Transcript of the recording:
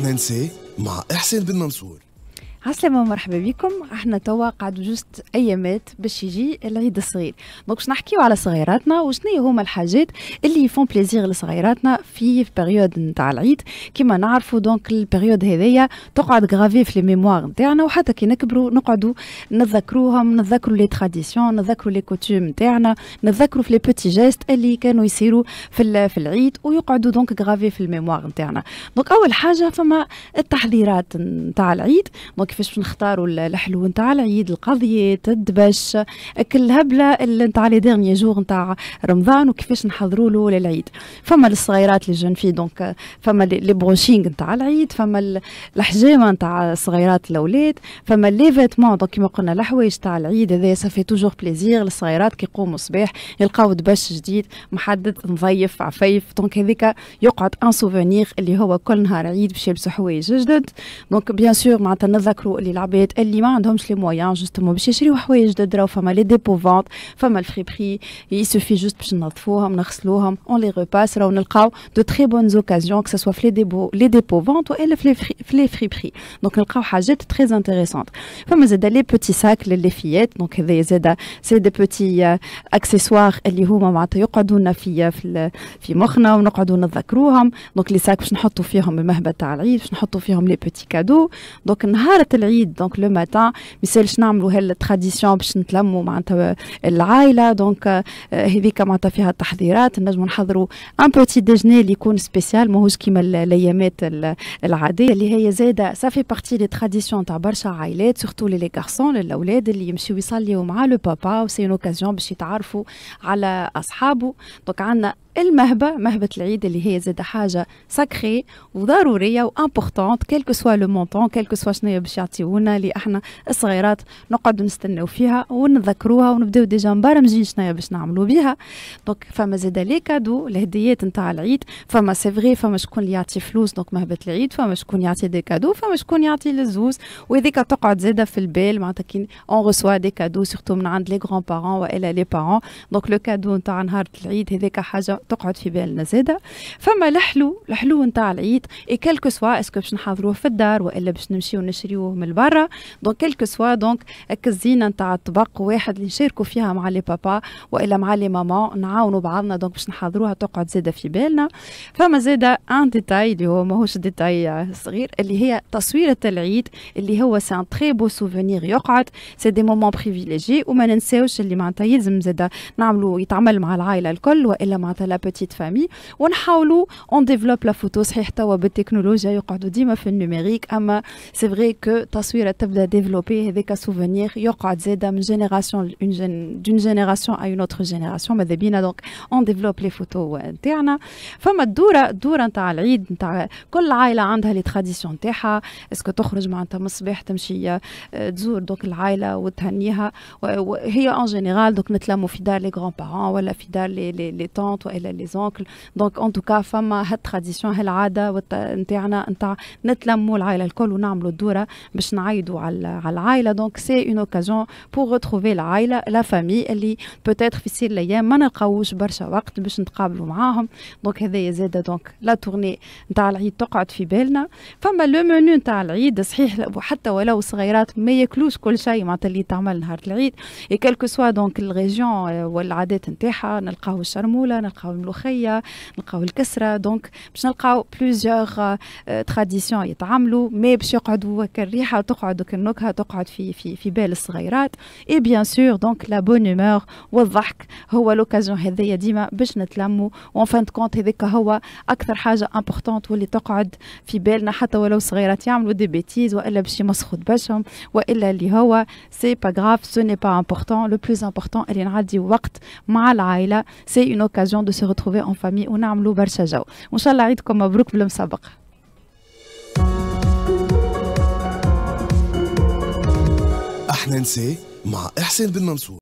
احنا نسي مع احسن بن منصور عسلامة ومرحبا بكم احنا توا قعدوا جوست ايامات باش يجي العيد الصغير دونك باش نحكيو على صغيراتنا وشنو هما الحاجات اللي يفون بليزير لصغيراتنا في بيريود نتاع العيد كما نعرفوا دونك البيريود هذيا تقعد غرافي في لي ميموار نتاعنا وحتى كي نكبروا نقعدوا نتذكروهم نتذكروا لي تراديسيون نتذكروا لي كوتوم نتاعنا نتذكروا في لي بوتي جيست اللي كانوا يصيروا في في العيد ويقعدوا دونك غرافي في الميموار نتاعنا دونك اول حاجه فما التحضيرات نتاع العيد دونك كيفاش نختاروا الحلو نتاع العيد تدبش الدبش كلها اللي نتاع لي ديرني جور نتاع رمضان وكيفاش نحضروا له للعيد فما للصغيرات للجن في دونك فما لي بروشينغ نتاع العيد فما الحجامه نتاع الصغيرات الاولاد فما لي فيتمون دونك كيما قلنا الحوايج تاع العيد هذا سافي توجور بليزير للصغيرات كي يقوموا الصباح يلقاو دبش جديد محدد نظيف عفيف دونك هذيك يقعد ان سوفونير اللي هو كل نهار عيد باش يلبسوا حوايج جدد دونك بيان سور معناتها نذكر نفكروا اللي العباد اللي ما عندهمش لي مويان جوستومون باش يشريو حوايج جداد راه فما لي ديبو فونت فما الفريبري يسوفي جوست باش ننظفوهم نغسلوهم اون لي روباس راهو نلقاو دو تري بون اوكازيون كو سوا في لي ديبو لي ديبو فونت والا في لي فريبري دونك نلقاو حاجات تري انتريسونت فما زاد لي بوتي ساك فيات دونك هذا زاد سي دي بوتي اكسسوار اللي هما معناتها يقعدوا لنا في في مخنا ونقعدوا نتذكروهم دونك لي ساك باش نحطوا فيهم المهبه تاع العيد باش نحطوا فيهم لي بوتي كادو دونك نهار العيد دونك لو ماتان مثالش نعملوا هالتراديسيون باش نتلموا معناتها العائله دونك هذيك معناتها فيها التحضيرات نجموا نحضروا ان بوتي ديجني اللي يكون سبيسيال ماهوش كيما الايامات العاديه اللي هي زاده سافي بارتي لي تراديسيون تاع برشا عائلات سورتو لي غارسون للاولاد اللي يمشيو يصليوا مع لو بابا وسي اون اوكازيون باش يتعرفوا على اصحابه دونك عندنا المهبة مهبة العيد اللي هي زاد حاجة ساكري وضرورية كيل كو سوا لو مونطون كو سوا شنو باش يعطيونا اللي احنا الصغيرات نقعدوا نستناو فيها ونذكروها ونبداو ديجا مبرمجين شنو باش نعملوا بها دونك فما زاد لي كادو الهديات نتاع العيد فما سي فغي فما شكون اللي يعطي فلوس دونك مهبة العيد فما شكون يعطي دي كادو فما شكون يعطي للزوز وهذيك تقعد زادة في البال معناتها كي اون ريسوا دي كادو سورتو من عند لي غران بارون والا لي بارون دونك لو كادو نتاع نهار العيد هذيك حاجة تقعد في بالنا زاده فما الحلو الحلو نتاع العيد اي كلكو سوا اسكو باش نحضروه في الدار والا باش نمشيو نشريوه من برا دونك كلكو سوا دونك الزينه نتاع الطبق واحد اللي نشاركوا فيها مع لي بابا والا مع لي ماما نعاونوا بعضنا دونك باش نحضروها تقعد زاده في بالنا فما زاده ان ديتاي اللي هو ماهوش ديتاي صغير اللي هي تصويره العيد اللي هو سي ان تري بو سوفونير يقعد سي دي مومون بريفيليجي وما ننساوش اللي معناتها يلزم زاده نعملوا يتعمل مع العائله الكل والا معناتها لا بوتيت فامي ونحاولوا اون ديفلوب لا فوتو صحيح توا بالتكنولوجيا يقعدوا ديما في النوميريك اما سي فري كو التصويره تبدا ديفلوبي هذاك سوفونير يقعد زاده من جينيراسيون دون جينيراسيون اي اون اوتر جينيراسيون ماذا بينا دونك اون ديفلوب لي فوتو نتاعنا فما الدوره الدوره نتاع العيد نتاع كل عائله عندها لي تراديسيون نتاعها اسكو تخرج معناتها من الصباح تمشي آه، تزور دوك العائله وتهنيها وهي اون جينيرال دوك نتلموا في دار لي غران بارون ولا في دار لي لي, لي تونت الى لي زونكل دونك ان توكا فما هالتراديسيون هالعاده نتاعنا نتاع نتلموا العائله الكل ونعملوا الدوره باش نعيدوا على على العائله دونك سي اون اوكازيون بور ريتروفي العائله لا فامي اللي بوتيتر في سير الايام ما نلقاوش برشا وقت باش نتقابلوا معاهم دونك هذايا زاده دونك لا تورني نتاع العيد تقعد في بالنا فما لو منو نتاع العيد صحيح حتى ولو صغيرات ما ياكلوش كل شيء معناتها اللي تعمل نهار العيد اي كالكو سوا دونك الريجيون آه، والعادات نتاعها نلقاو الشرموله نلقاو نلقاو الملوخيه نلقاو الكسره دونك باش نلقاو بليزيوغ تراديسيون euh, يتعاملوا مي باش يقعدوا كالريحه تقعد كالنكهه تقعد في في في بال الصغيرات اي بيان سور دونك لا بون هومور والضحك هو لوكازيون هذيا ديما باش نتلموا وان فان كونت هذاك هو اكثر حاجه امبورطونت واللي تقعد في بالنا حتى ولو صغيرات يعملوا دي بيتيز والا باش يمسخوا دبشهم والا اللي هو سي با غراف سو ني با امبورطون لو بلوز امبورطون اللي نعدي وقت مع العائله سي اون اوكازيون دو se retrouver en famille ونعملوا برشا جو وان شاء الله عيدكم مبروك بالمسابقه احنا نسي مع احسان بن منصور